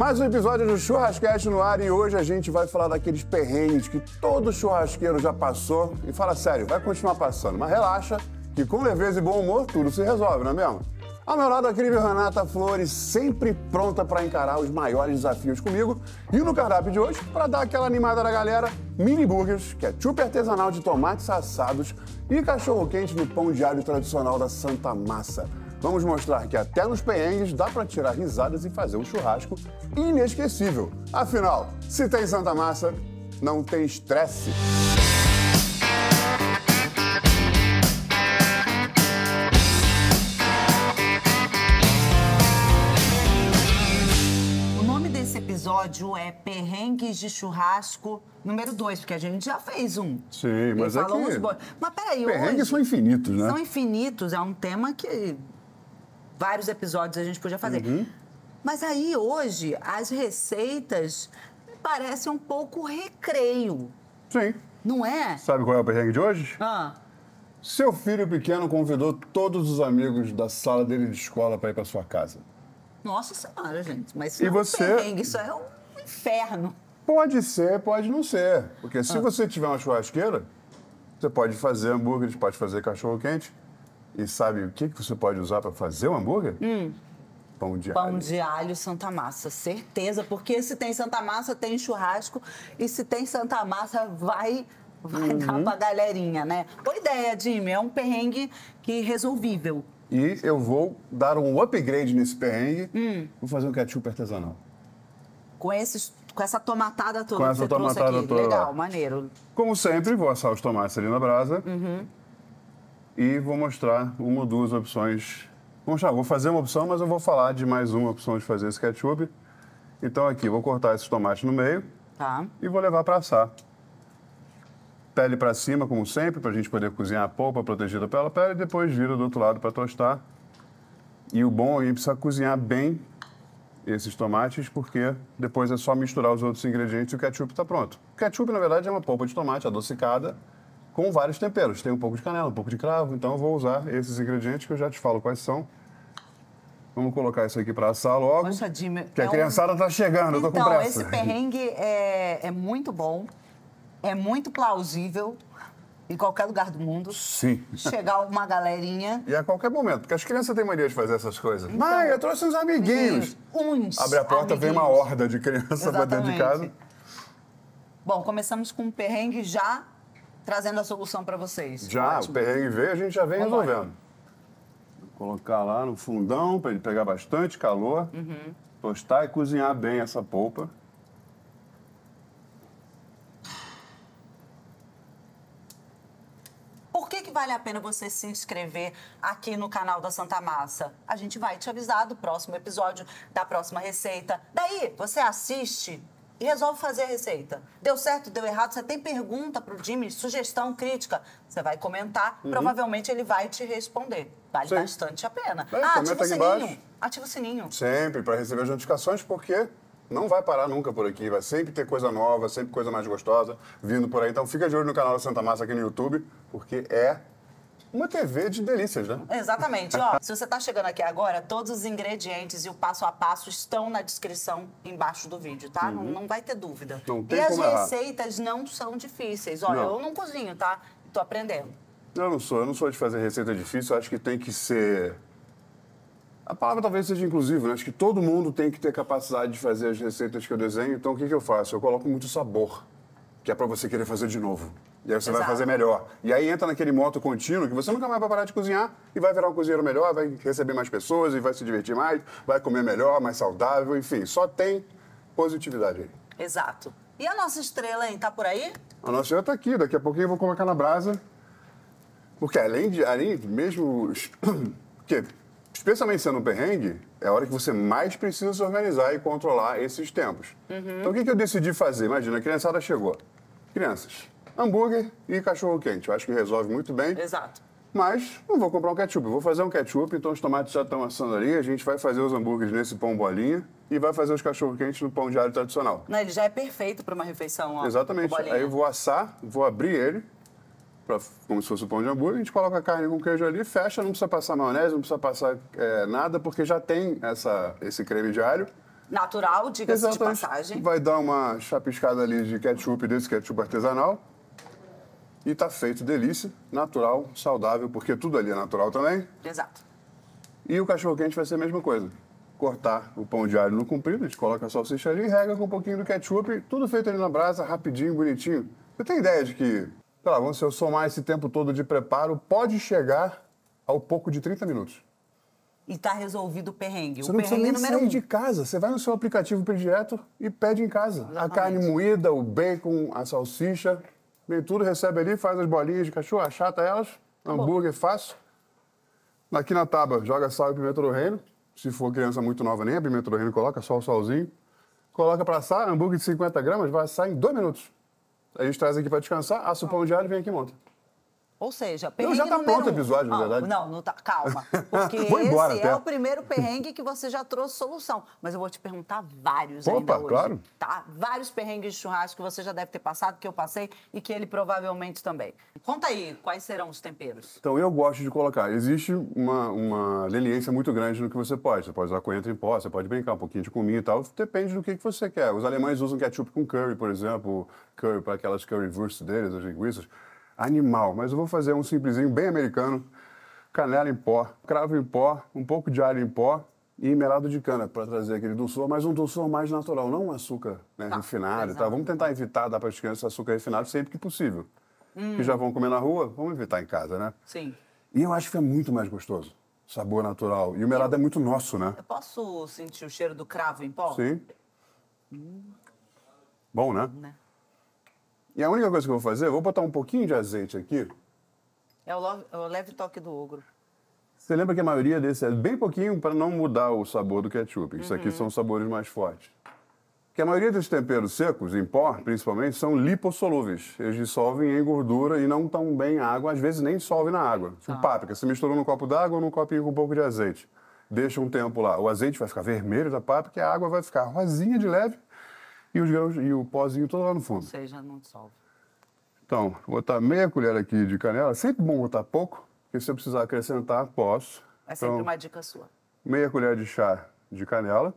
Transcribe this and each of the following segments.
Mais um episódio do Churrascast no ar e hoje a gente vai falar daqueles perrengues que todo churrasqueiro já passou. E fala sério, vai continuar passando, mas relaxa que com leveza e bom humor tudo se resolve, não é mesmo? Ao meu lado, a incrível Renata Flores, sempre pronta para encarar os maiores desafios comigo. E no cardápio de hoje, para dar aquela animada da galera, mini burgers, chup artesanal de tomates assados e cachorro-quente no pão de alho tradicional da Santa Massa. Vamos mostrar que até nos perrengues dá para tirar risadas e fazer um churrasco inesquecível. Afinal, se tem Santa Massa, não tem estresse. episódio é Perrengues de Churrasco número 2, porque a gente já fez um. Sim, mas é que... Uns... Mas peraí, Perrengues hoje... são infinitos, né? São infinitos, é um tema que vários episódios a gente podia fazer. Uhum. Mas aí hoje as receitas parecem um pouco recreio. Sim. Não é? Sabe qual é o perrengue de hoje? Ah. Seu filho pequeno convidou todos os amigos da sala dele de escola para ir para sua casa. Nossa senhora, gente, mas isso e é um você... perrengue, isso é um inferno. Pode ser, pode não ser. Porque se ah. você tiver uma churrasqueira, você pode fazer hambúrgueres, pode fazer cachorro quente, e sabe o que, que você pode usar para fazer o um hambúrguer? Hum. Pão de Pão alho. Pão de alho, Santa Massa, certeza. Porque se tem Santa Massa, tem churrasco. E se tem Santa Massa, vai vai uhum. dar pra galerinha, né? Boa ideia, Jimmy. É um perrengue que é resolvível. E eu vou dar um upgrade nesse perrengue. Hum. Vou fazer um ketchup artesanal. Com, esses, com essa tomatada toda com essa que você tomatada aqui. Toda. Legal, maneiro. Como sempre, vou assar os tomates ali na brasa. Uhum e vou mostrar uma ou duas opções. Vou mostrar, vou fazer uma opção, mas eu vou falar de mais uma opção de fazer esse ketchup. Então aqui, vou cortar esses tomates no meio tá. e vou levar para assar. Pele para cima, como sempre, para a gente poder cozinhar a polpa protegida pela pele. Depois vira do outro lado para tostar. E o bom é que precisa cozinhar bem esses tomates, porque depois é só misturar os outros ingredientes e o ketchup está pronto. O ketchup, na verdade, é uma polpa de tomate adocicada com vários temperos. Tem um pouco de canela, um pouco de cravo, então eu vou usar esses ingredientes que eu já te falo quais são. Vamos colocar isso aqui para assar logo. Poxa, Jimmy, que é a um... criançada tá chegando, então, eu tô com então, pressa. Então, esse perrengue é, é muito bom, é muito plausível em qualquer lugar do mundo. Sim. Chegar uma galerinha. E a qualquer momento, porque as crianças têm mania de fazer essas coisas. Então, Mãe, eu trouxe uns amiguinhos. Uns. Abre a porta, vem uma horda de criança para dentro de casa. Bom, começamos com um perrengue já trazendo a solução para vocês. Já, o perrengue veio, a gente já vem resolvendo. Vou colocar lá no fundão para ele pegar bastante calor, uhum. tostar e cozinhar bem essa polpa. Por que, que vale a pena você se inscrever aqui no canal da Santa Massa? A gente vai te avisar do próximo episódio, da próxima receita. Daí, você assiste e resolve fazer a receita. Deu certo, deu errado, você tem pergunta para o Jimmy, sugestão, crítica, você vai comentar, uhum. provavelmente ele vai te responder. Vale Sim. bastante a pena. É, ah, ativa o sininho. Embaixo. Ativa o sininho. Sempre, para receber as notificações, porque não vai parar nunca por aqui. Vai sempre ter coisa nova, sempre coisa mais gostosa vindo por aí. Então fica de olho no canal da Santa Massa aqui no YouTube, porque é uma TV de delícias, né? Exatamente. Ó, se você está chegando aqui agora, todos os ingredientes e o passo a passo estão na descrição embaixo do vídeo, tá? Uhum. Não, não, vai ter dúvida. Não tem e as receitas não são difíceis. Olha, não. eu não cozinho, tá? Tô aprendendo. Eu não sou, eu não sou de fazer receita difícil, eu acho que tem que ser. A palavra talvez seja inclusiva, né? Acho que todo mundo tem que ter capacidade de fazer as receitas que eu desenho. Então, o que, que eu faço? Eu coloco muito sabor, que é para você querer fazer de novo. E aí você Exato. vai fazer melhor. E aí entra naquele moto contínuo que você nunca mais vai parar de cozinhar e vai virar um cozinheiro melhor, vai receber mais pessoas e vai se divertir mais, vai comer melhor, mais saudável, enfim, só tem positividade aí. Exato. E a nossa estrela, hein? Tá por aí? A nossa estrela tá aqui, daqui a pouquinho eu vou colocar na brasa. Porque além de. Além de mesmo. Porque, especialmente sendo um perrengue, é a hora que você mais precisa se organizar e controlar esses tempos. Uhum. Então o que, que eu decidi fazer? Imagina, a criançada chegou. Crianças, hambúrguer e cachorro quente. Eu acho que resolve muito bem. Exato. Mas não vou comprar um ketchup, vou fazer um ketchup, então os tomates já estão assando ali, a gente vai fazer os hambúrgueres nesse pão bolinha e vai fazer os cachorro-quentes no pão de alho tradicional. Não, ele já é perfeito para uma refeição, ó. Exatamente. Aí eu vou assar, vou abrir ele, pra, como se fosse o um pão de hambúrguer, a gente coloca a carne com queijo ali, fecha, não precisa passar maionese, não precisa passar é, nada, porque já tem essa, esse creme de alho natural, diga-se de passagem. Vai dar uma chapiscada ali de ketchup, desse ketchup artesanal. E tá feito delícia, natural, saudável, porque tudo ali é natural também. Exato. E o cachorro-quente vai ser a mesma coisa. Cortar o pão de alho no comprido, a gente coloca a salsicha ali, rega com um pouquinho do ketchup, tudo feito ali na brasa, rapidinho, bonitinho. Você tem ideia de que, sei lá, vamos se eu somar esse tempo todo de preparo, pode chegar ao pouco de 30 minutos. E tá resolvido o perrengue. Você o não perrengue precisa nem sair um. de casa. Você vai no seu aplicativo predileto e pede em casa. Exatamente. A carne moída, o bacon, a salsicha. Vem tudo, recebe ali, faz as bolinhas de cachorro, achata elas, tá hambúrguer bom. fácil. Aqui na tábua, joga sal e pimenta do reino. Se for criança muito nova, nem a pimenta do reino coloca, só o solzinho. Coloca para assar, hambúrguer de 50 gramas, vai assar em dois minutos. A gente traz aqui para descansar, assa o pão de alho e vem aqui e monta. Ou seja, perrengue não, já tá pronto o um. episódio, na verdade. Não, não tá, calma. Porque esse até. é o primeiro perrengue que você já trouxe solução. Mas eu vou te perguntar vários Opa, ainda hoje. claro. Tá? Vários perrengues de churrasco que você já deve ter passado, que eu passei e que ele provavelmente também. Conta aí, quais serão os temperos? Então, eu gosto de colocar. Existe uma, uma leniência muito grande no que você pode. Você pode usar coentro em pó, você pode brincar um pouquinho de cominho e tal. Depende do que, que você quer. Os alemães usam ketchup com curry, por exemplo. Curry para aquelas currywurst deles, as linguiças animal, mas eu vou fazer um simplesinho bem americano. Canela em pó, cravo em pó, um pouco de alho em pó e melado de cana para trazer aquele dulçor, mas um dulçor mais natural, não um açúcar né, tá, refinado. Tá? Vamos tentar evitar dar para as crianças açúcar refinado sempre que possível. Hum. Que já vão comer na rua, vamos evitar em casa, né? Sim. E eu acho que é muito mais gostoso. Sabor natural. E o melado eu, é muito nosso, né? Eu posso sentir o cheiro do cravo em pó? Sim. Hum. Bom, né? né? E a única coisa que eu vou fazer, eu vou botar um pouquinho de azeite aqui. É o, love, é o leve toque do ogro. Você lembra que a maioria desses é bem pouquinho para não mudar o sabor do ketchup. Isso uhum. aqui são sabores mais fortes. Que a maioria dos temperos secos, em pó principalmente, são lipossolúveis. Eles dissolvem em gordura e não tão bem em água, às vezes nem dissolve na água. Tipo ah. páprica, se misturou num copo d'água ou num copinho com um pouco de azeite. Deixa um tempo lá. O azeite vai ficar vermelho da páprica e a água vai ficar rosinha de leve e os grãos e o pozinho todo lá no fundo. Ou seja, não dissolve. Então, vou botar meia colher aqui de canela, sempre bom botar pouco, porque se eu precisar acrescentar, posso. É então, sempre então, uma dica sua. Meia colher de chá de canela.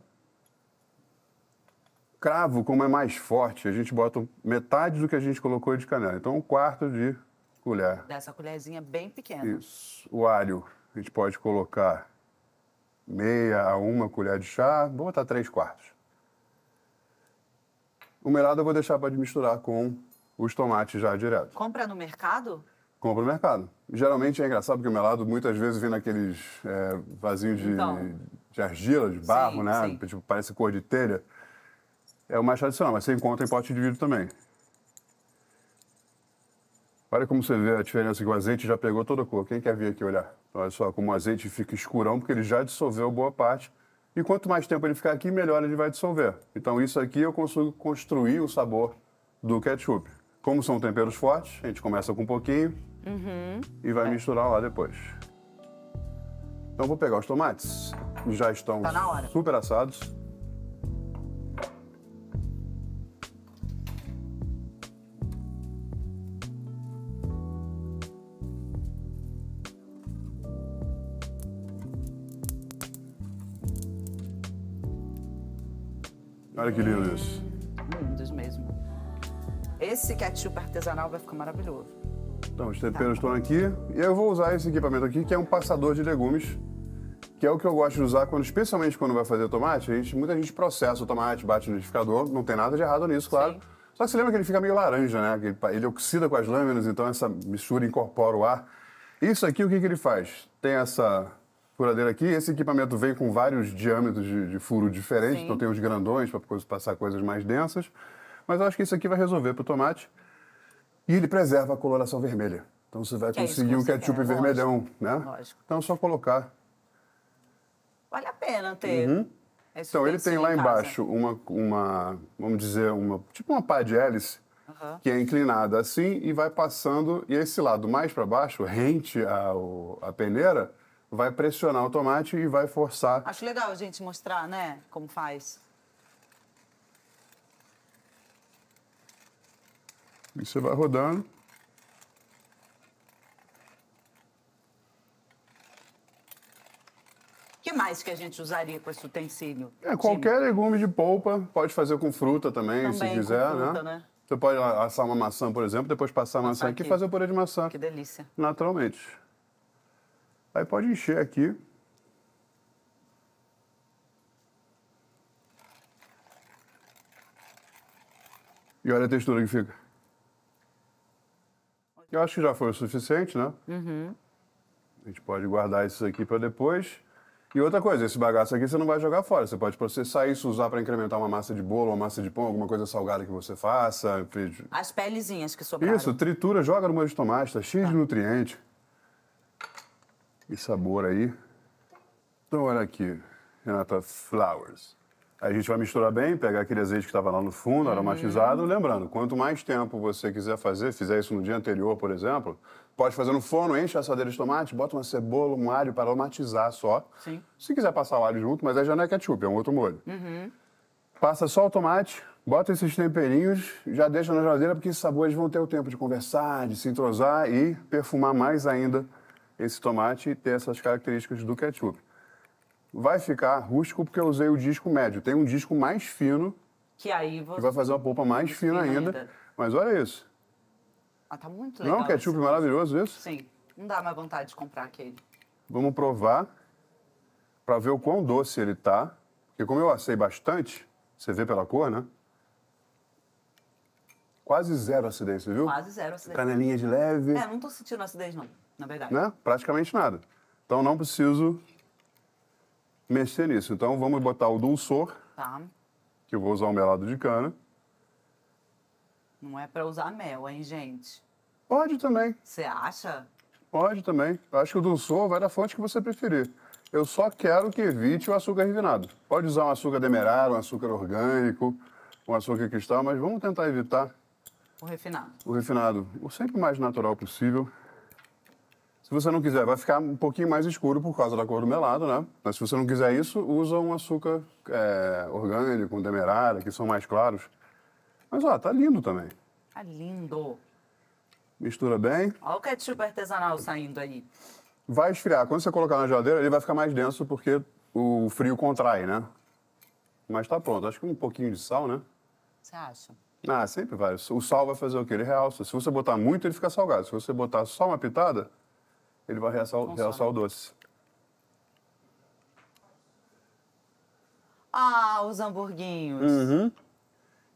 Cravo, como é mais forte, a gente bota metade do que a gente colocou de canela. Então, um quarto de colher. Dessa colherzinha bem pequena. Isso. O alho, a gente pode colocar meia a uma colher de chá, vou botar três quartos. O melado eu vou deixar para misturar com os tomates já direto. Compra no mercado? Compra no mercado. Geralmente é engraçado porque o melado muitas vezes vem naqueles é, vasinhos de, então, de argila, de barro, sim, né? Sim. Tipo, parece cor de telha. É o mais tradicional, mas você encontra em pote de vidro também. Olha como você vê a diferença que o azeite já pegou toda a cor. Quem quer vir aqui olhar? Olha só como o azeite fica escurão, porque ele já dissolveu boa parte. E quanto mais tempo ele ficar aqui, melhor ele vai dissolver. Então, isso aqui eu consigo construir o sabor do ketchup. Como são temperos fortes, a gente começa com um pouquinho uhum. e vai é. misturar lá depois. Então, vou pegar os tomates, já estão tá super assados. Olha que lindo isso. Lindos mesmo. Esse ketchup artesanal vai ficar maravilhoso. Então, os temperos tá. estão aqui. E eu vou usar esse equipamento aqui, que é um passador de legumes, que é o que eu gosto de usar, quando, especialmente quando vai fazer tomate. A gente, muita gente processa o tomate, bate no liquidificador. Não tem nada de errado nisso, claro. Sim. Só que você lembra que ele fica meio laranja, né? Ele oxida com as lâminas, então essa mistura incorpora o ar. Isso aqui, o que, que ele faz? Tem essa furadeira aqui. Esse equipamento vem com vários diâmetros de, de furo diferentes, Sim. então tem os grandões para passar coisas mais densas. Mas eu acho que isso aqui vai resolver para o tomate. E ele preserva a coloração vermelha. Então você vai que é conseguir é o ketchup quer, vermelhão, lógico, né? Lógico. Então é só colocar. Vale a pena ter. Uhum. Então ele tem lá em embaixo uma, uma, vamos dizer, uma tipo uma pá de hélice Uhum. que é inclinada assim e vai passando. E esse lado mais para baixo, rente à peneira, vai pressionar o tomate e vai forçar. Acho legal a gente mostrar, né, como faz. E você vai rodando. que mais que a gente usaria com esse utensílio? É, qualquer legume de polpa, pode fazer com fruta também, também se quiser, com fruta, né? né? Você pode assar uma maçã, por exemplo, depois passar a maçã aqui e fazer o purê de maçã. Que delícia. Naturalmente. Aí pode encher aqui. E olha a textura que fica. Eu acho que já foi o suficiente, né? Uhum. A gente pode guardar isso aqui para depois. E outra coisa, esse bagaço aqui você não vai jogar fora. Você pode processar isso, usar para incrementar uma massa de bolo, uma massa de pão, alguma coisa salgada que você faça. As pelezinhas que sobraram. Isso, tritura, joga no molho de tomate, tá cheio tá. de nutriente e sabor aí. Então, olha aqui, Renata Flowers. Aí a gente vai misturar bem, pegar aquele azeite que estava lá no fundo, uhum. aromatizado. Lembrando, quanto mais tempo você quiser fazer, fizer isso no dia anterior, por exemplo, pode fazer no forno, enche a assadeira de tomate, bota uma cebola, um alho para aromatizar só. Sim. Se quiser passar o alho junto, mas aí já não é ketchup, é um outro molho. Uhum. Passa só o tomate, bota esses temperinhos, já deixa na geladeira, porque esses sabores vão ter o tempo de conversar, de se entrosar e perfumar mais ainda esse tomate ter essas características do ketchup. Vai ficar rústico porque eu usei o disco médio. Tem um disco mais fino. Que aí você... Que vai fazer uma polpa mais fina ainda. ainda. Mas olha isso. Ah, tá muito é legal. Não, ketchup maravilhoso isso? Sim. Não dá mais vontade de comprar aquele. Vamos provar para ver o quão doce ele tá. Porque como eu acei bastante, você vê pela cor, né? Quase zero acidez, viu? Quase zero acidez. Canelinha de leve. É, não tô sentindo acidez, não. Na verdade. Né? Praticamente nada. Então não preciso mexer nisso. Então vamos botar o dulçor, tá. que eu vou usar o melado de cana. Não é para usar mel, hein, gente? Pode também. Você acha? Pode também. Eu acho que o dulçor vai da fonte que você preferir. Eu só quero que evite o açúcar refinado. Pode usar um açúcar demerara, um açúcar orgânico, um açúcar cristal, mas vamos tentar evitar... O refinado. O refinado. O sempre mais natural possível. Se você não quiser, vai ficar um pouquinho mais escuro por causa da cor do melado, né? Mas se você não quiser isso, usa um açúcar é, orgânico, um demerara, que são mais claros. Mas, ó, tá lindo também. Tá lindo. Mistura bem. Olha o ketchup artesanal saindo aí. Vai esfriar. Quando você colocar na geladeira, ele vai ficar mais denso porque o frio contrai, né? Mas tá pronto. Acho que um pouquinho de sal, né? Você acha? Ah, sempre vai. O sal vai fazer o quê? Ele realça. Se você botar muito, ele fica salgado. Se você botar só uma pitada, ele vai realçar, realçar o doce. Ah, os hamburguinhos. Uhum.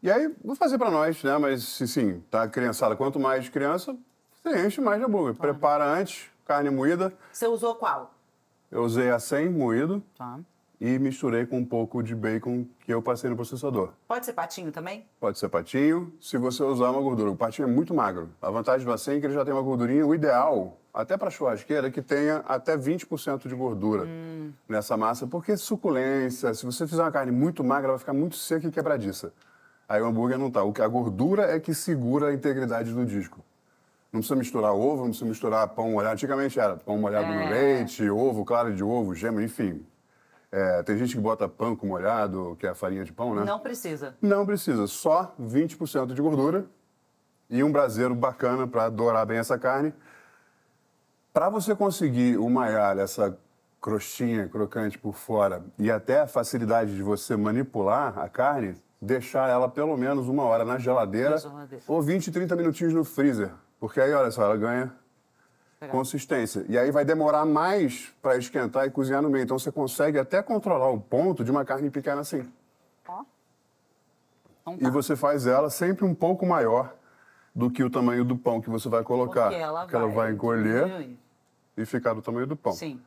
E aí, vou fazer para nós, né? Mas, sim, tá criançada. Quanto mais criança, você enche mais de hambúrguer. Tá. Prepara antes, carne moída. Você usou qual? Eu usei a 100 moído. Tá e misturei com um pouco de bacon que eu passei no processador. Pode ser patinho também? Pode ser patinho, se você usar uma gordura. O patinho é muito magro. A vantagem do acém é que ele já tem uma gordurinha. O ideal, até para churrasqueira, é que tenha até 20% de gordura hum. nessa massa, porque suculência, se você fizer uma carne muito magra, vai ficar muito seca e quebradiça. Aí o hambúrguer não tá. A gordura é que segura a integridade do disco. Não precisa misturar ovo, não precisa misturar pão molhado. Antigamente era pão molhado é. no leite, ovo, clara de ovo, gema, enfim. É, tem gente que bota pão com molhado, que é a farinha de pão, né? Não precisa. Não precisa, só 20% de gordura e um braseiro bacana para dourar bem essa carne. Para você conseguir o maiar, essa crostinha crocante por fora e até a facilidade de você manipular a carne, deixar ela pelo menos uma hora na geladeira, na geladeira. ou 20, 30 minutinhos no freezer. Porque aí, olha só, ela ganha Legal. consistência. E aí vai demorar mais para esquentar e cozinhar no meio. Então você consegue até controlar o ponto de uma carne pequena assim. Ó. Então tá. E você faz ela sempre um pouco maior do que o tamanho do pão que você vai colocar. Porque ela, porque vai, ela vai encolher diminuir. e ficar do tamanho do pão. Sim.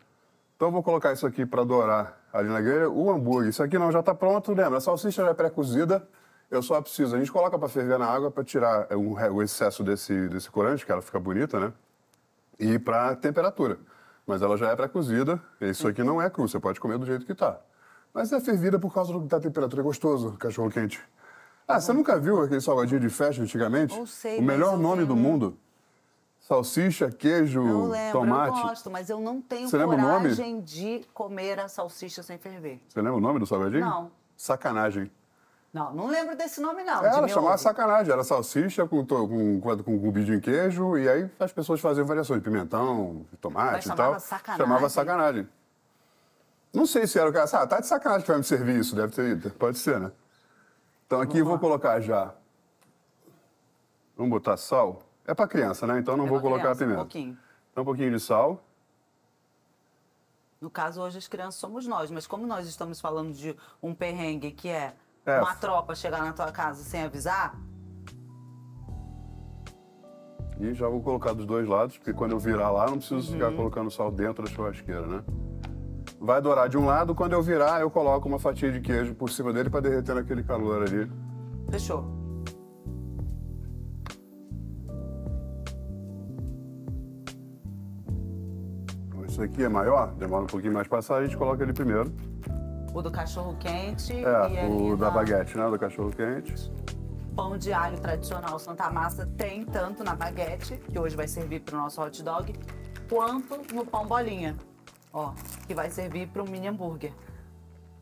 Então eu vou colocar isso aqui para dourar ali na grelha. O hambúrguer, isso aqui não já está pronto, lembra? A salsicha já é pré-cozida. Eu só preciso, a gente coloca para ferver na água para tirar é, o excesso desse, desse corante, que ela fica bonita, né? e para temperatura. Mas ela já é pré-cozida, isso aqui não é cru, você pode comer do jeito que tá. Mas é fervida por causa da temperatura, é gostoso, cachorro quente. Ah, você nunca viu aquele salgadinho de festa antigamente? Não sei, o melhor nome do mundo. Salsicha, queijo, não lembro, tomate. Eu gosto, mas eu não tenho você coragem de comer a salsicha sem ferver. Você lembra o nome do salgadinho? Não. Sacanagem. Não, não lembro desse nome, não. Ela chamava ovo. sacanagem, era salsicha com, com, com, com cubidinho de queijo, e aí as pessoas faziam variações pimentão, tomate Mas e chamava tal. Sacanagem. Chamava sacanagem. Não sei se era o cara. Ah, tá de sacanagem que vai me servir isso, deve ter ido. Pode ser, né? Então aqui eu vou colocar já. Vamos botar sal. É para criança, né? Então não é vou colocar criança, pimenta. Um pouquinho. Então um pouquinho de sal. No caso, hoje as crianças somos nós, mas como nós estamos falando de um perrengue que é é. Uma tropa chegar na tua casa sem avisar? E já vou colocar dos dois lados, porque quando eu virar lá, não preciso uhum. ficar colocando sal dentro da churrasqueira, né? Vai dourar de um lado, quando eu virar, eu coloco uma fatia de queijo por cima dele para derreter naquele calor ali. Fechou. Esse aqui é maior, demora um pouquinho mais para assar, a gente coloca ele primeiro. O do cachorro quente. É, o da, da baguete, né? Do cachorro quente. Pão de alho tradicional Santa Massa tem tanto na baguete, que hoje vai servir para o nosso hot dog, quanto no pão bolinha, ó, que vai servir para o mini hambúrguer.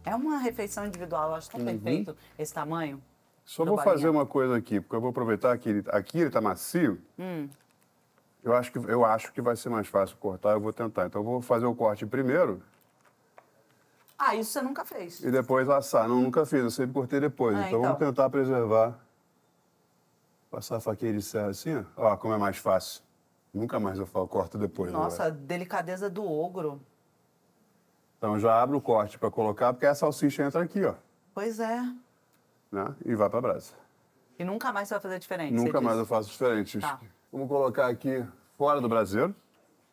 É uma refeição individual, eu acho tão uhum. perfeito esse tamanho. Só vou bolinha. fazer uma coisa aqui, porque eu vou aproveitar que ele, aqui ele está macio. Hum. Eu acho, que, eu acho que vai ser mais fácil cortar, eu vou tentar. Então eu vou fazer o corte primeiro ah, isso você nunca fez. E depois laçar. Não, nunca fiz. Eu sempre cortei depois. Ah, então, então, vamos tentar preservar. Passar a faquinha de serra assim, ó. ó como é mais fácil. Nunca mais eu falo, corto depois. Nossa, a delicadeza do ogro. Então já abre o corte para colocar, porque a salsicha entra aqui, ó. Pois é. Né? E vai para brasa. E nunca mais você vai fazer diferente? Nunca mais eu faço diferente. Tá. Vamos colocar aqui fora do braseiro,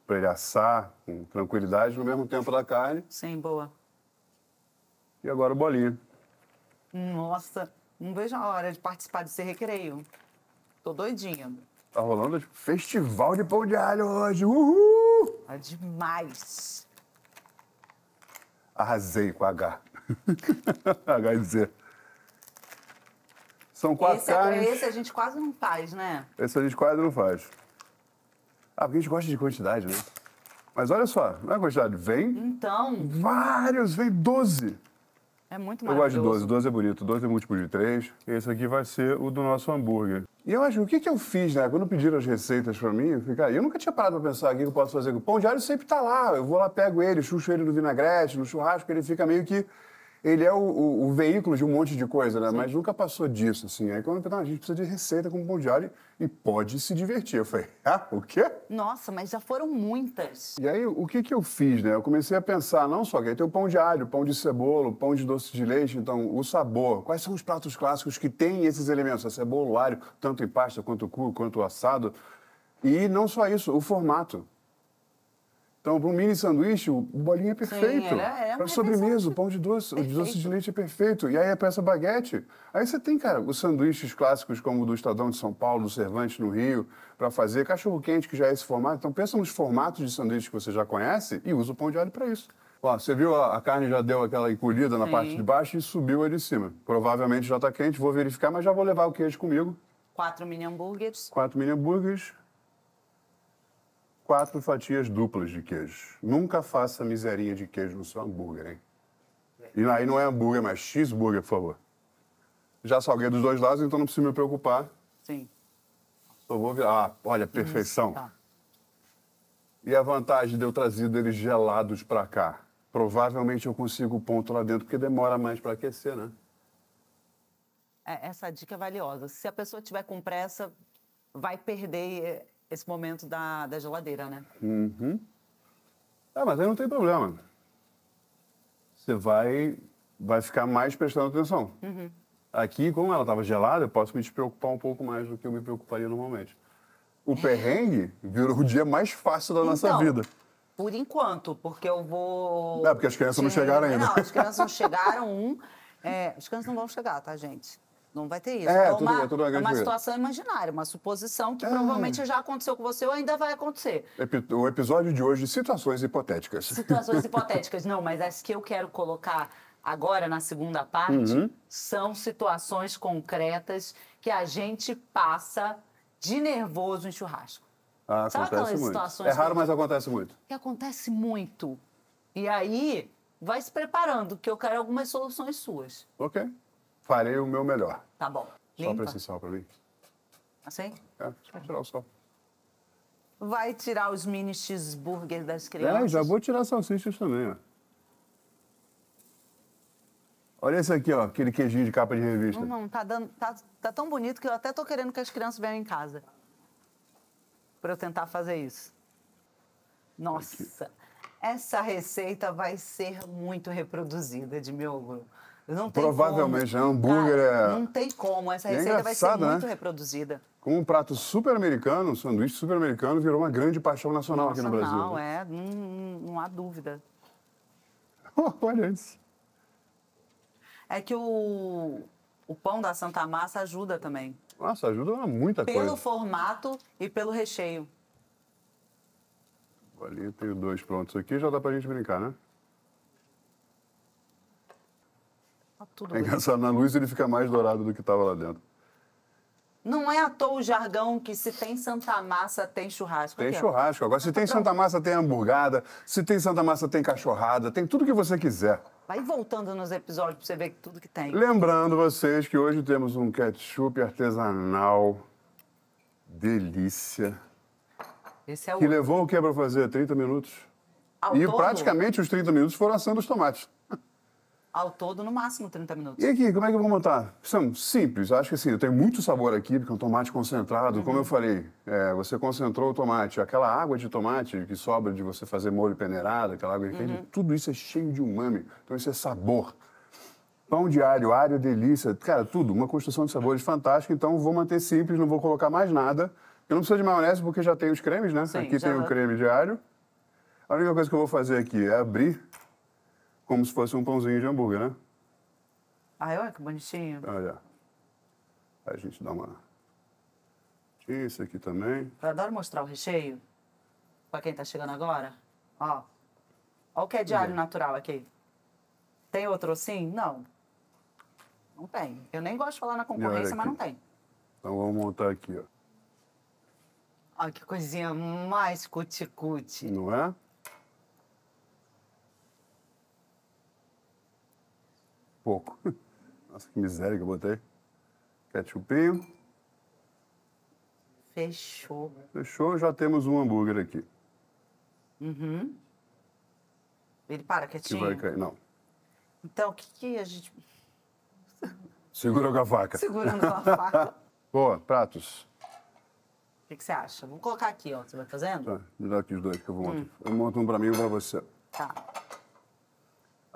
para ele assar com tranquilidade, no mesmo tempo da carne. Sim, boa. E agora o Bolinha. Nossa, não vejo a hora de participar desse recreio. Tô doidinha. Tá rolando festival de pão de alho hoje. Uhul! É demais. Arrasei com H. HZ. São quatro esse, é- carnes. Esse a gente quase não faz, né? Esse a gente quase não faz. Ah, porque a gente gosta de quantidade, né? Mas olha só, não é quantidade, vem. Então. Vários, vem 12. É muito maravilhoso. Eu gosto de 12, 12 é bonito, 12 é múltiplo de 3. Esse aqui vai ser o do nosso hambúrguer. E eu acho, o que, que eu fiz, né? Quando pediram as receitas pra mim, eu, fiquei, eu nunca tinha parado pra pensar o que eu posso fazer. O pão de alho sempre tá lá, eu vou lá, pego ele, chucho ele no vinagrete, no churrasco, ele fica meio que ele é o, o, o, veículo de um monte de coisa, né? Sim. Mas nunca passou disso, assim. Aí quando eu falei, ah, a gente precisa de receita com pão de alho, e pode se divertir. Eu falei, ah, o quê? Nossa, mas já foram muitas. E aí, o que que eu fiz, né? Eu comecei a pensar, não só que aí tem o pão de alho, pão de cebola, pão de doce de leite, então, o sabor. Quais são os pratos clássicos que têm esses elementos? A cebola, o alho, tanto em pasta, quanto cu, quanto assado. E não só isso, o formato. Então, para um mini sanduíche, o bolinho é perfeito. É para sobremesa, o pão de doce, perfeito. o doce de leite é perfeito. E aí a peça baguete. Aí você tem, cara, os sanduíches clássicos como o do Estadão de São Paulo, do Cervantes no Rio, para fazer cachorro quente, que já é esse formato. Então, pensa nos formatos de sanduíche que você já conhece e usa o pão de alho para isso. Ó, você viu a, a, carne já deu aquela encolhida na Sim. parte de baixo e subiu ali de cima. Provavelmente já está quente, vou verificar, mas já vou levar o queijo comigo. Quatro mini hambúrgueres. Quatro mini hambúrgueres quatro fatias duplas de queijo. Nunca faça miserinha de queijo no seu hambúrguer, hein? E aí não é hambúrguer, mas cheeseburger, por favor. Já salguei dos dois lados, então não preciso me preocupar. Sim. Só vou virar. Ah, olha, perfeição. Isso, tá. E a vantagem de eu trazer eles gelados para cá? Provavelmente eu consigo o ponto lá dentro, porque demora mais para aquecer, né? É, essa dica é valiosa. Se a pessoa tiver com pressa, vai perder esse momento da, da geladeira, né? Uhum. Ah, mas aí não tem problema. Você vai, vai ficar mais prestando atenção. Uhum. Aqui, como ela estava gelada, eu posso me despreocupar um pouco mais do que eu me preocuparia normalmente. O é. perrengue virou o dia mais fácil da então, nossa vida. Por enquanto, porque eu vou. É, porque as crianças não é, chegaram ainda. Não, as crianças não chegaram, um. É, as crianças não vão chegar, tá, gente? Não vai ter isso. É, é uma, tudo, é tudo uma, é grande uma situação imaginária, uma suposição que é. provavelmente já aconteceu com você ou ainda vai acontecer. O episódio de hoje, situações hipotéticas. Situações hipotéticas, não, mas as que eu quero colocar agora na segunda parte uhum. são situações concretas que a gente passa de nervoso em churrasco. Ah, Sabe acontece muito. É raro, que... mas acontece muito. Que acontece muito. E aí, vai se preparando, que eu quero algumas soluções suas. Ok farei o meu melhor. Tá bom. Limpa. pra esse sal pra mim. Assim? É, só tirar o sal. Vai tirar os mini cheeseburgers das é, crianças? É, já vou tirar salsichas também, ó. Olha esse aqui, ó, aquele queijinho de capa de revista. Não, não tá, dando, tá, tá tão bonito que eu até tô querendo que as crianças venham em casa. Pra eu tentar fazer isso. Nossa, aqui. essa receita vai ser muito reproduzida, de meu não Provavelmente, como. Né? hambúrguer Cara, é Não tem como, essa é receita é vai ser né? muito né? reproduzida. Como um prato super americano, um sanduíche super americano, virou uma grande paixão nacional, nacional aqui no Brasil. É, não, não há dúvida. Olha isso. É que o, o pão da Santa Massa ajuda também. Nossa, ajuda muita pelo coisa. Pelo formato e pelo recheio. Ali tem tenho dois prontos aqui, já dá pra gente brincar, né? Tudo é engraçado, na luz ele fica mais dourado do que estava lá dentro. Não é à toa o jargão que se tem Santa Massa, tem churrasco. Tem churrasco. Agora, se tá tem Santa Massa, tem hamburgada. Se tem Santa Massa, tem cachorrada. Tem tudo que você quiser. Vai voltando nos episódios para você ver tudo que tem. Lembrando vocês que hoje temos um ketchup artesanal. Delícia. Esse é o. Que outro. levou o que para fazer? 30 minutos. Ao e todo? praticamente os 30 minutos foram assando os tomates. Ao todo, no máximo 30 minutos. E aqui, como é que eu vou montar? São simples. Acho que assim, eu tenho muito sabor aqui, porque é um tomate concentrado. Uhum. Como eu falei, é, você concentrou o tomate. Aquela água de tomate que sobra de você fazer molho peneirado, aquela água de uhum. queijo, tudo isso é cheio de umami. Então, isso é sabor. Pão de alho, alho, delícia, cara, tudo. Uma construção de sabores fantástica. Então, vou manter simples, não vou colocar mais nada. Eu não preciso de maionese porque já tem os cremes, né? Sim, aqui tem o é. creme de alho. A única coisa que eu vou fazer aqui é abrir como se fosse um pãozinho de hambúrguer, né? Ah, olha que bonitinho. Olha. Ah, é. Aí a gente dá uma. Isso aqui também. Eu adoro mostrar o recheio. Pra quem tá chegando agora. Ó. Olha o que é de alho hum. natural aqui. Tem outro assim? Não. Não tem. Eu nem gosto de falar na concorrência, mas não tem. Então vamos montar aqui, ó. Olha que coisinha mais cuticute. Não é? pouco. Nossa, que miséria que eu botei. Ketchupinho. Fechou. Fechou, já temos um hambúrguer aqui. Uhum. Ele para quietinho? Que vai cair, não. Então, o que, que a gente... Segura com a faca. Segurando com a faca. Boa, pratos. O que, que, você acha? Vamos colocar aqui, ó. Você vai fazendo? Tá, me dá aqui os dois que eu vou hum. montar. Eu monto um pra mim e um pra você. Tá.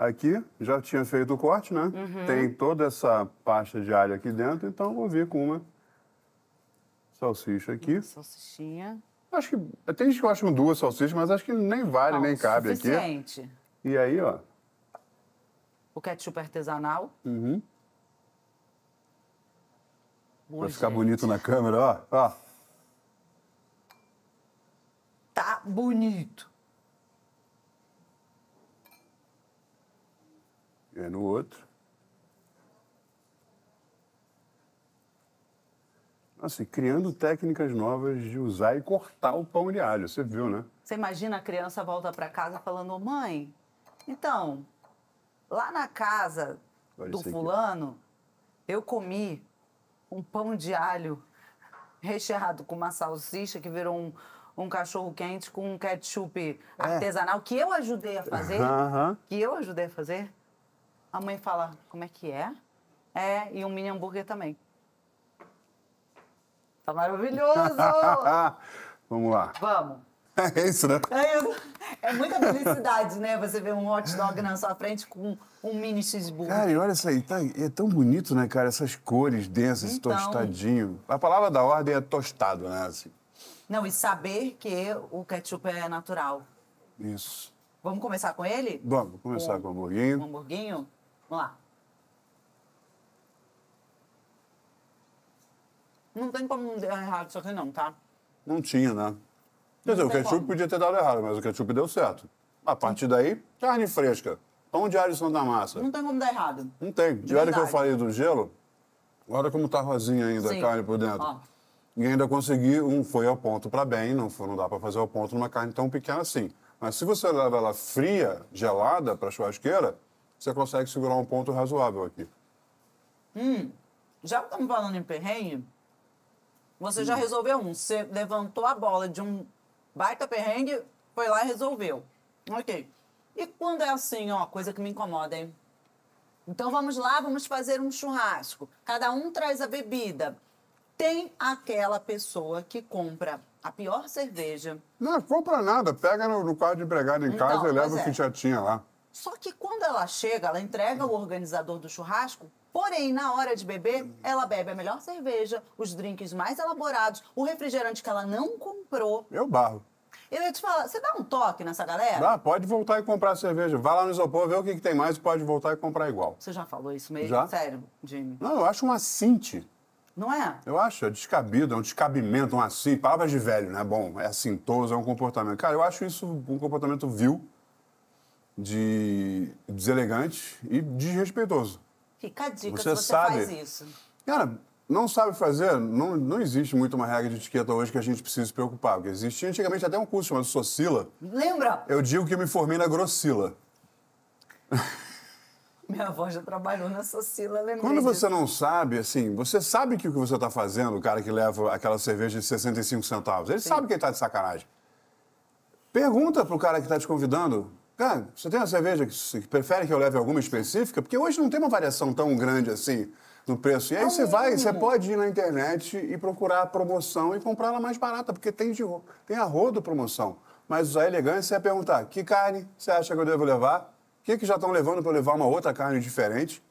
Aqui já tinha feito o corte, né? Uhum. Tem toda essa pasta de alho aqui dentro, então vou vir com uma salsicha aqui. Uma salsichinha. Acho que. Tem gente que acha com duas salsichas, mas acho que nem vale, Não, nem cabe suficiente. aqui. E aí, ó. O ketchup artesanal. Uhum. Boa, pra ficar gente. bonito na câmera, ó. ó. Tá bonito. é no outro. Assim, criando técnicas novas de usar e cortar o pão de alho, você viu, né? Você imagina a criança volta para casa falando, mãe, então, lá na casa Pode do fulano, que... eu comi um pão de alho recheado com uma salsicha que virou um, um cachorro quente com um ketchup é. artesanal que eu ajudei a fazer. Uhum. Que eu ajudei a fazer. A mãe fala, como é que é? É, e um mini hambúrguer também. Tá maravilhoso! Vamos lá. Vamos. É isso, né? É É muita felicidade, né? Você ver um hot dog na sua frente com um mini cheeseburger. Cara, e olha isso aí, tá, é tão bonito, né, cara? Essas cores densas, então... tostadinho. A palavra da ordem é tostado, né? Assim. Não, e saber que o ketchup é natural. Isso. Vamos começar com ele? Vamos, começar com, com o hamburguinho. Um hamburguinho? Vamos lá. Não tem como não dar errado isso aqui não, tá? Não tinha, né? Quer dizer, o ketchup como. podia ter dado errado, mas o ketchup deu certo. A partir daí, carne fresca. Pão de Arisson da massa. Não tem como dar errado. Não tem. De olha que eu falei do gelo, olha como tá rosinha ainda Sim. a carne por dentro. Ó. E ainda consegui, um foi ao ponto para bem, não, foi, não dá para fazer ao ponto numa carne tão pequena assim. Mas se você leva ela fria, gelada, para churrasqueira, você consegue segurar um ponto razoável aqui. Hum, já que estamos falando em perrengue, você hum. já resolveu um. Você levantou a bola de um baita perrengue, foi lá e resolveu. Ok. E quando é assim, ó, coisa que me incomoda, hein? Então vamos lá, vamos fazer um churrasco. Cada um traz a bebida. Tem aquela pessoa que compra a pior cerveja. Não, compra nada. Pega no, no de empregado em então, casa e leva é. o que é. já tinha lá. Só que quando ela chega, ela entrega ao organizador do churrasco Porém, na hora de beber, ela bebe a melhor cerveja, os drinks mais elaborados, o refrigerante que ela não comprou. Eu barro. Eu ia te falar, você dá um toque nessa galera? Ah, pode voltar e comprar cerveja. Vá lá no isopor, vê o que, que tem mais e pode voltar e comprar igual. Você já falou isso mesmo? Já? Sério, Jimmy? Não, eu acho um assinte. Não é? Eu acho, é descabido, é um descabimento, um assim, palavras de velho, né? Bom, é assintoso, é um comportamento. Cara, eu acho isso um comportamento vil de deselegante e desrespeitoso. Fica a dica você, você sabe, faz isso. Cara, não sabe fazer, não, não existe muito uma regra de etiqueta hoje que a gente precisa se preocupar, porque existia antigamente até um curso chamado Socila. Lembra? Eu digo que me formei na Grossila. Minha avó já trabalhou na Socila, lembra? Quando você disso. não sabe, assim, você sabe que o que você está fazendo, o cara que leva aquela cerveja de 65 centavos, ele Sim. sabe que ele está de sacanagem. Pergunta pro cara que está te convidando, Cara, você tem uma cerveja que, prefere que eu leve alguma específica? Porque hoje não tem uma variação tão grande assim no preço. E aí é você vai, você ah. pode ir na internet e procurar a promoção e comprar ela mais barata, porque tem, de, tem arrodo promoção. Mas a elegância é perguntar, que carne você acha que eu devo levar? O que, que já estão levando para eu levar uma outra carne diferente?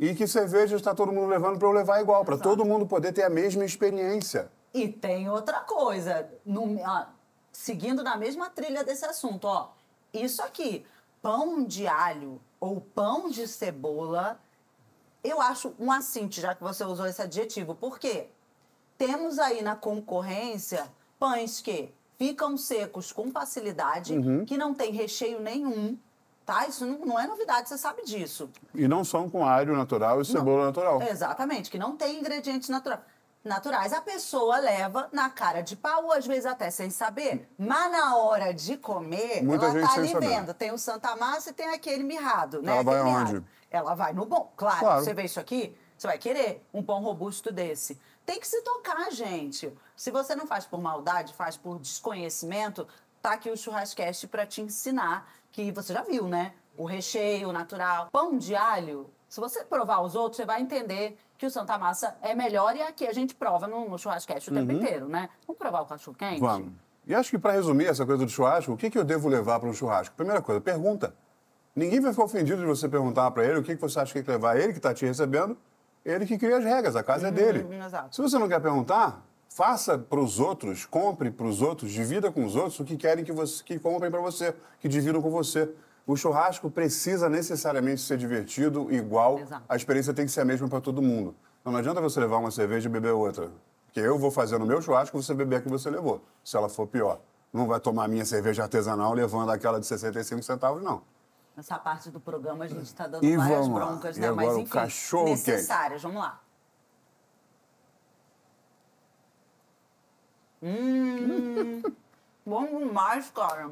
E que cerveja está todo mundo levando para eu levar igual, para todo mundo poder ter a mesma experiência. E tem outra coisa, no, ah, seguindo na mesma trilha desse assunto, ó isso aqui, pão de alho ou pão de cebola, eu acho um assinte, já que você usou esse adjetivo. Por quê? Temos aí na concorrência pães que ficam secos com facilidade, uhum. que não tem recheio nenhum, tá? Isso não, não, é novidade, você sabe disso. E não são com alho natural e não. cebola natural. Exatamente, que não tem ingredientes naturais naturais. A pessoa leva na cara de pau, às vezes até sem saber. Mas na hora de comer, Muita ela tá ali vendo. Tem o Santa Massa e tem aquele mirrado, né? Ela vai aquele aonde? Ela vai no bom. Claro, claro, você vê isso aqui, você vai querer um pão robusto desse. Tem que se tocar, gente. Se você não faz por maldade, faz por desconhecimento, tá aqui o Churrascast para te ensinar, que você já viu, né? O recheio natural. Pão de alho, se você provar os outros, você vai entender que o Santa Massa é melhor e aqui a gente prova no, no churrasquete o uhum. tempo inteiro, né? Vamos provar o cachorro quente? Vamos. E acho que para resumir essa coisa do churrasco, o que, que eu devo levar para um churrasco? Primeira coisa, pergunta. Ninguém vai ficar ofendido de você perguntar para ele o que, que você acha que tem que levar. Ele que está te recebendo, ele que cria as regras, a casa é uhum, é dele. Exato. Se você não quer perguntar, faça para os outros, compre para os outros, divida com os outros o que querem que, você, que comprem para você, que dividam com você o churrasco precisa necessariamente ser divertido, igual. Exato. A experiência tem que ser a mesma para todo mundo. Não adianta você levar uma cerveja e beber outra. Que eu vou fazer no meu churrasco, você beber a que você levou, se ela for pior. Não vai tomar minha cerveja artesanal levando aquela de 65 centavos, não. Nessa parte do programa a gente está dando e várias vamos broncas, né? Mas enfim, cachorro necessárias. Vamos lá. Hum, bom demais, cara.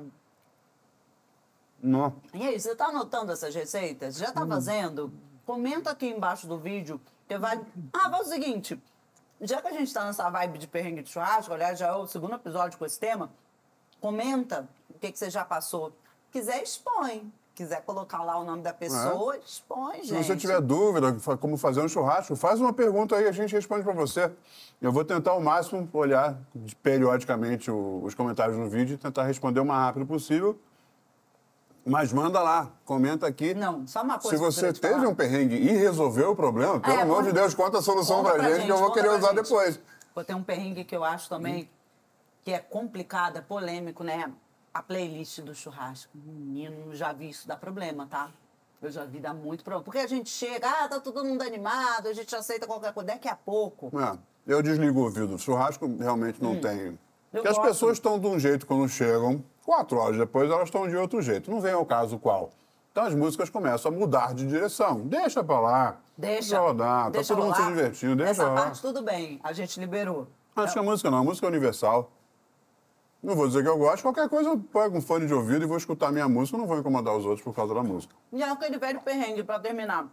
Não. E aí, você está anotando essas receitas? Já está hum. fazendo? Comenta aqui embaixo do vídeo que vai. Ah, faz o seguinte. Já que a gente está nessa vibe de perrengue de churrasco, aliás, já é o segundo episódio com esse tema, comenta o que, que você já passou. Quiser, expõe quiser colocar lá o nome da pessoa, é. expõe, gente. Se você tiver dúvida como fazer um churrasco, faz uma pergunta aí, a gente responde para você. Eu vou tentar ao máximo olhar periodicamente os comentários no vídeo e tentar responder o mais rápido possível. Mas manda lá, comenta aqui. Não, só uma coisa. Se você teve falar. um perrengue e resolveu o problema, pelo é, amor de Deus, conta a solução conta pra, pra gente, gente, que eu vou querer usar gente. depois. Vou ter um perrengue que eu acho também hum. que é complicado, é polêmico, né? A playlist do churrasco. Menino, já vi isso dá problema, tá? Eu já vi dar muito problema. Porque a gente chega, ah, tá todo mundo animado, a gente aceita qualquer coisa. Daqui a pouco. É, eu desligo o ouvido. Churrasco realmente não hum. tem. Porque as pessoas estão de um jeito quando chegam. Quatro horas depois elas estão de outro jeito, não vem ao caso qual. Então as músicas começam a mudar de direção. Deixa pra lá. Deixa. Deixa rodar. Tá deixa tá todo mundo se divertindo. Deixa Essa parte tudo bem. A gente liberou. Acho que a música não. A música é universal. Não vou dizer que eu gosto. Qualquer coisa eu pego um fone de ouvido e vou escutar minha música. Não vou incomodar os outros por causa da música. E é aquele velho perrengue pra terminar.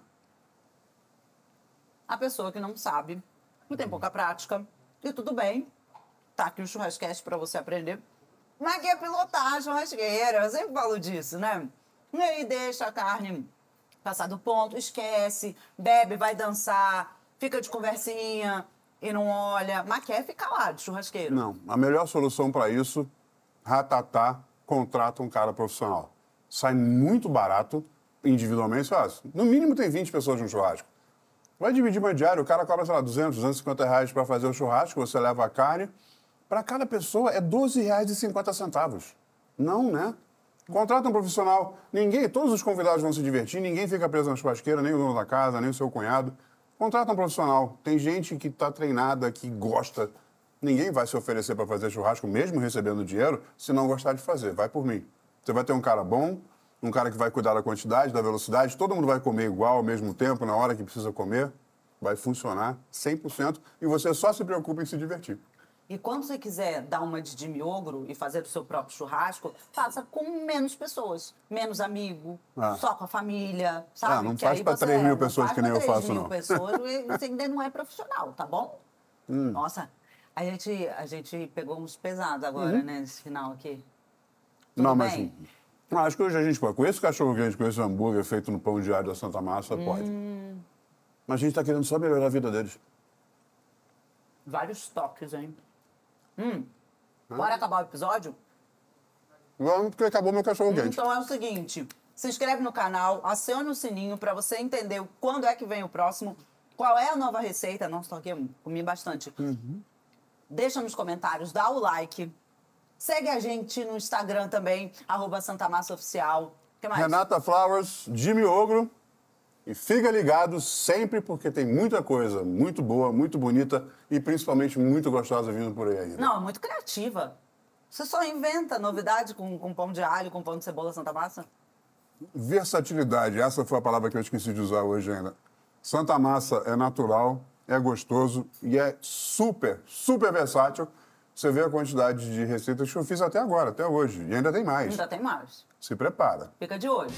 A pessoa que não sabe, que tem pouca prática, e tudo bem. Tá aqui o um churrasquete pra você aprender mas que é pilotar a churrasqueira. Eu sempre falo disso, né? E aí deixa a carne passar do ponto, esquece, bebe, vai dançar, fica de conversinha e não olha. Mas quer ficar lá de churrasqueiro. Não, a melhor solução para isso, ratatá, contrata um cara profissional. Sai muito barato, individualmente, faz. no mínimo tem 20 pessoas no churrasco. Vai dividir uma diária, o cara cobra, sei lá, 200, 250 reais para fazer o churrasco, você leva a carne, para cada pessoa é R$ 12,50. Não, né? Contrata um profissional. Ninguém, todos os convidados vão se divertir, ninguém fica preso na churrasqueira, nem o dono da casa, nem o seu cunhado. Contrata um profissional. Tem gente que está treinada, que gosta. Ninguém vai se oferecer para fazer churrasco, mesmo recebendo dinheiro, se não gostar de fazer. Vai por mim. Você vai ter um cara bom, um cara que vai cuidar da quantidade, da velocidade, todo mundo vai comer igual ao mesmo tempo, na hora que precisa comer. Vai funcionar 100% e você só se preocupa em se divertir. E quando você quiser dar uma de dimiogro e fazer o seu próprio churrasco, faça com menos pessoas, menos amigo, ah. só com a família, sabe? Ah, não faz para 3 mil pessoas que nem eu faço, não. 3 mil pessoas e você ainda não é profissional, tá bom? Hum. Nossa, a gente, a gente pegou uns pesados agora, uhum. né, nesse final aqui. Tudo não, mas... Bem? Não, acho que hoje a gente pode. Com esse cachorro quente, com esse hambúrguer feito no pão diário da Santa Massa, hum. pode. Mas a gente está querendo só melhorar a vida deles. Vários toques, hein? Hum. Bora acabar o episódio? Vamos, porque acabou meu cachorro quente. Então é o seguinte: se inscreve no canal, aciona o sininho para você entender quando é que vem o próximo, qual é a nova receita. Nossa, tô aqui, comi bastante. Uhum. Deixa nos comentários, dá o like. Segue a gente no Instagram também, arroba Santa Massa Oficial. Renata Flowers, Jimmy Ogro. E fica ligado sempre, porque tem muita coisa muito boa, muito bonita e principalmente muito gostosa vindo por aí ainda. Não, é muito criativa. Você só inventa novidade com, com pão de alho, com pão de cebola Santa Massa? Versatilidade, essa foi a palavra que eu esqueci de usar hoje ainda. Santa Massa é natural, é gostoso e é super, super versátil. Você vê a quantidade de receitas que eu fiz até agora, até hoje. E ainda tem mais. Ainda tem mais. Se prepara. Fica de olho.